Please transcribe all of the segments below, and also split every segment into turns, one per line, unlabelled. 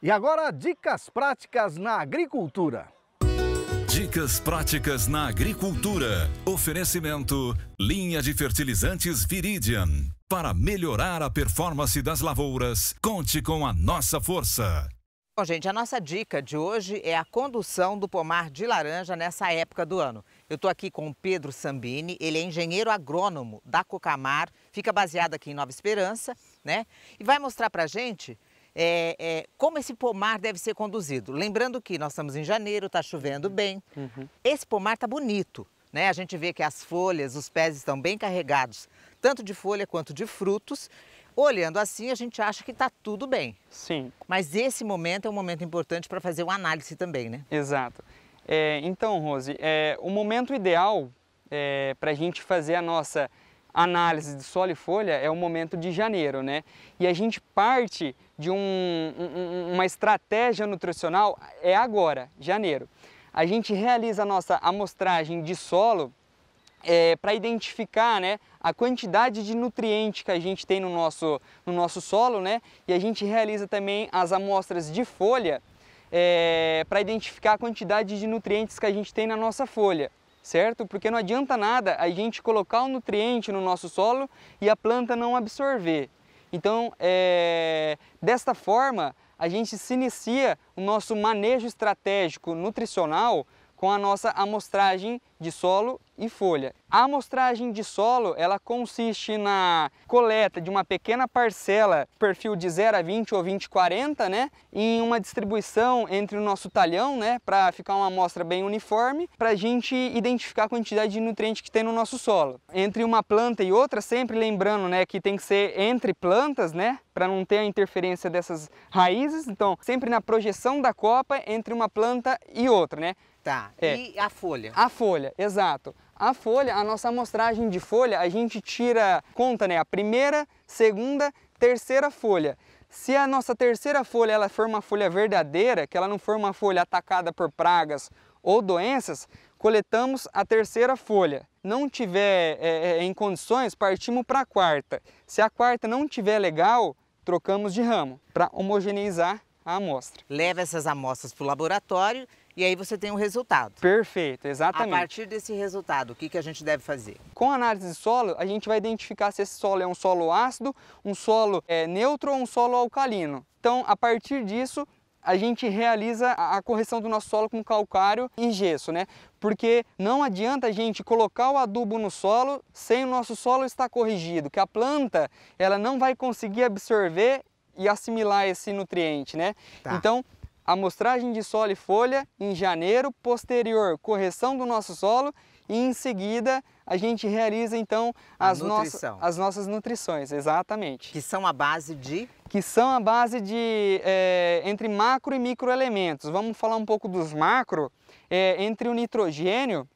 E agora, dicas práticas na agricultura. Dicas práticas na agricultura. Oferecimento: linha de fertilizantes Viridian. Para melhorar a performance das lavouras, conte com a nossa força. Bom, gente, a nossa dica de hoje é a condução do pomar de laranja nessa época do ano. Eu estou aqui com o Pedro Sambini, ele é engenheiro agrônomo da Cocamar, fica baseado aqui em Nova Esperança, né? E vai mostrar para gente é, é, como esse pomar deve ser conduzido. Lembrando que nós estamos em janeiro, está chovendo uhum. bem. Uhum. Esse pomar está bonito, né? A gente vê que as folhas, os pés estão bem carregados, tanto de folha quanto de frutos. Olhando assim, a gente acha que está tudo bem. Sim. Mas esse momento é um momento
importante para fazer uma análise também, né? Exato. É, então, Rose, é, o momento ideal é, para a gente fazer a nossa análise de solo e folha é o momento de janeiro, né? E a gente parte de um, um, uma estratégia nutricional é agora, janeiro. A gente realiza a nossa amostragem de solo é, para identificar né, a quantidade de nutriente que a gente tem no nosso, no nosso solo, né? E a gente realiza também as amostras de folha é, para identificar a quantidade de nutrientes que a gente tem na nossa folha certo? Porque não adianta nada a gente colocar um nutriente no nosso solo e a planta não absorver. Então, é, desta forma, a gente se inicia o nosso manejo estratégico nutricional com a nossa amostragem de solo e folha. A amostragem de solo, ela consiste na coleta de uma pequena parcela, perfil de 0 a 20 ou 20 a 40, né, em uma distribuição entre o nosso talhão, né, para ficar uma amostra bem uniforme, para a gente identificar a quantidade de nutriente que tem no nosso solo. Entre uma planta e outra, sempre lembrando, né, que tem que ser entre plantas, né, para não ter a interferência dessas raízes. Então, sempre na projeção da copa entre uma planta e outra, né? Tá, é. e a folha? A folha, exato. A folha, a nossa amostragem de folha, a gente tira, conta, né, a primeira, segunda, terceira folha. Se a nossa terceira folha ela for uma folha verdadeira, que ela não for uma folha atacada por pragas ou doenças, coletamos a terceira folha. Não tiver é, é em condições, partimos para a quarta. Se a quarta não tiver legal, trocamos de ramo para homogeneizar a amostra. Leva essas amostras para o laboratório e aí você tem um resultado. Perfeito, exatamente. A partir desse resultado, o que, que a gente deve fazer? Com a análise de solo, a gente vai identificar se esse solo é um solo ácido, um solo é, neutro ou um solo alcalino. Então, a partir disso, a gente realiza a correção do nosso solo com calcário e gesso, né? Porque não adianta a gente colocar o adubo no solo sem o nosso solo estar corrigido, que a planta ela não vai conseguir absorver e assimilar esse nutriente, né? Tá. Então, amostragem de solo e folha em janeiro, posterior correção do nosso solo e em seguida a gente realiza então as, as nossas nutrições, exatamente. Que são a base de? Que são a base de é, entre macro e microelementos. Vamos falar um pouco dos macro, é, entre o nitrogênio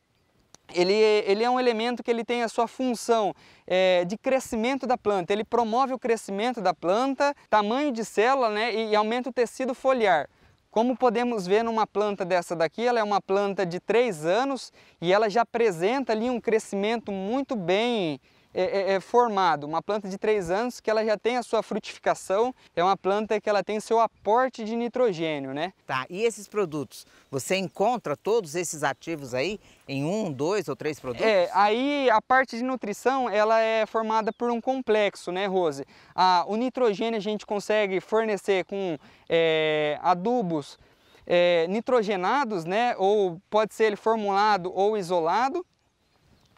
ele, é, ele é um elemento que ele tem a sua função é, de crescimento da planta. Ele promove o crescimento da planta, tamanho de célula né, e, e aumenta o tecido foliar. Como podemos ver numa planta dessa daqui, ela é uma planta de 3 anos e ela já apresenta ali um crescimento muito bem é, é, é, formado. Uma planta de 3 anos que ela já tem a sua frutificação, é uma planta que ela tem seu aporte de nitrogênio, né? Tá, e esses produtos, você encontra todos esses ativos aí em um, dois ou três produtos? É, aí a parte de nutrição, ela é formada por um complexo, né, Rose? o nitrogênio a gente consegue fornecer com é, adubos, é, nitrogenados, né? Ou pode ser ele formulado ou isolado.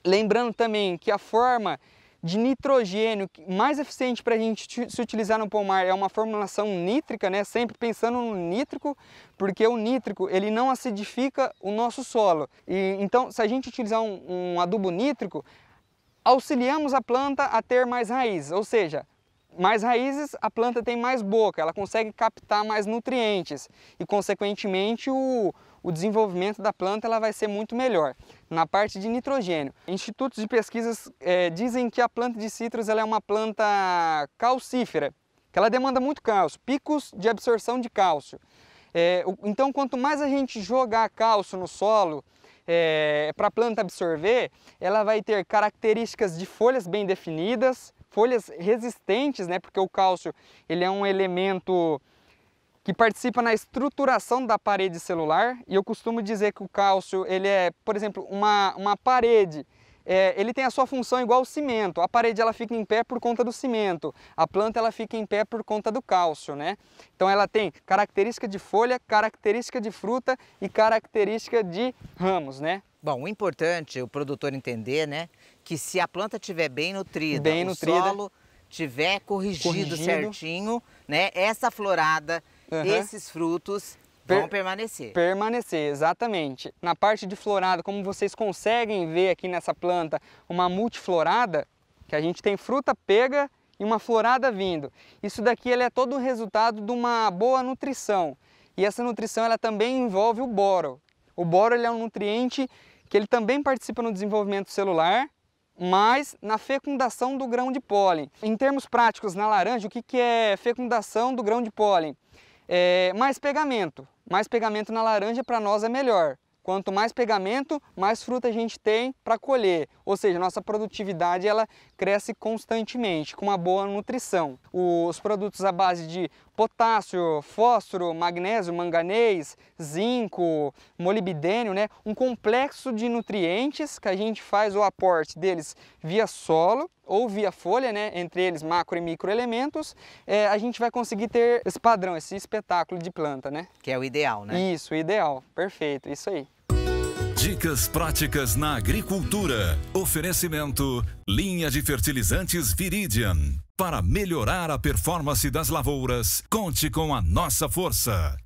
Lembrando também que a forma de nitrogênio mais eficiente para a gente se utilizar no pomar é uma formulação nítrica, né? Sempre pensando no nítrico, porque o nítrico ele não acidifica o nosso solo. E então, se a gente utilizar um, um adubo nítrico, auxiliamos a planta a ter mais raízes. ou seja, mais raízes, a planta tem mais boca, ela consegue captar mais nutrientes e, consequentemente, o, o desenvolvimento da planta ela vai ser muito melhor na parte de nitrogênio. Institutos de pesquisas é, dizem que a planta de citros é uma planta calcífera, que ela demanda muito cálcio, picos de absorção de cálcio. É, então, quanto mais a gente jogar cálcio no solo é, para a planta absorver, ela vai ter características de folhas bem definidas, folhas resistentes, né? Porque o cálcio ele é um elemento que participa na estruturação da parede celular. E eu costumo dizer que o cálcio, ele é, por exemplo, uma, uma parede é, ele tem a sua função igual ao cimento. A parede ela fica em pé por conta do cimento, a planta ela fica em pé por conta do cálcio, né? Então ela tem característica de folha, característica de fruta e característica de ramos, né? Bom, o importante
é o produtor entender, né, que se a planta estiver bem nutrida, bem o nutrida, solo tiver
corrigido, corrigido certinho, né, essa florada Uhum. Esses
frutos
per vão permanecer. Permanecer, exatamente. Na parte de florada, como vocês conseguem ver aqui nessa planta, uma multiflorada, que a gente tem fruta pega e uma florada vindo. Isso daqui ele é todo o resultado de uma boa nutrição. E essa nutrição ela também envolve o boro. O boro ele é um nutriente que ele também participa no desenvolvimento celular, mas na fecundação do grão de pólen. Em termos práticos, na laranja, o que, que é fecundação do grão de pólen? É, mais pegamento. Mais pegamento na laranja para nós é melhor. Quanto mais pegamento, mais fruta a gente tem para colher, ou seja, nossa produtividade ela cresce constantemente com uma boa nutrição. Os produtos à base de potássio, fósforo, magnésio, manganês, zinco, molibdênio, né? Um complexo de nutrientes que a gente faz o aporte deles via solo ou via folha, né? Entre eles macro e microelementos, é, a gente vai conseguir ter esse padrão, esse espetáculo de planta, né? Que é o ideal, né? Isso, o ideal. Perfeito, isso aí.
Dicas práticas na agricultura. Oferecimento: linha de fertilizantes Viridian. Para melhorar a performance das lavouras, conte com a nossa força.